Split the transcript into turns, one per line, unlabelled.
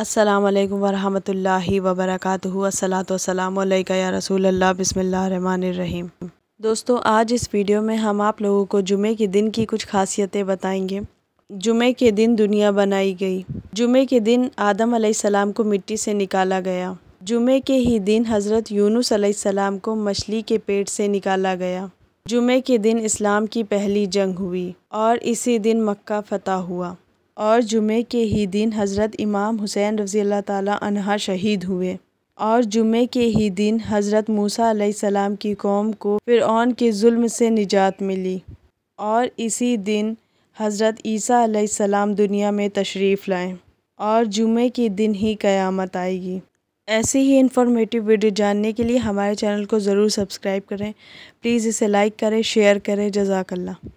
अस्सलाम वालेकुम वरहमतुल्लाहि वबरकातुहु अस्सलातु वसलाम अलैका या रसूल अल्लाह रहीम दोस्तों आज इस वीडियो में हम आप लोगों को जुमे के दिन की कुछ खासियतें बताएंगे जुमे के दिन दुनिया बनाई गई जुमे के दिन आदम सलाम को मिट्टी से निकाला गया जुमे के ही दिन हज़रत यूनुस सलाम को मछली के पेट से निकाला गया जुमे के दिन इस्लाम की पहली जंग हुई और इसी दिन मक्का फतह हुआ और जुमे के ही दिन हज़रत इमाम हुसैन रज़ी अल्लाह शहीद हुए और जुमे के ही दिन हज़रत मूसा सलाम की कौम को फ़िरौन के जुल्म से निजात मिली और इसी दिन हज़रत ईसा सलाम दुनिया में तशरीफ़ लाएँ और जुमे के दिन ही क़यामत आएगी ऐसी ही इन्फॉर्मेटिव वीडियो जानने के लिए हमारे चैनल को ज़रूर सब्सक्राइब करें प्लीज़ इसे लाइक करें शेयर करें जजाकल्ला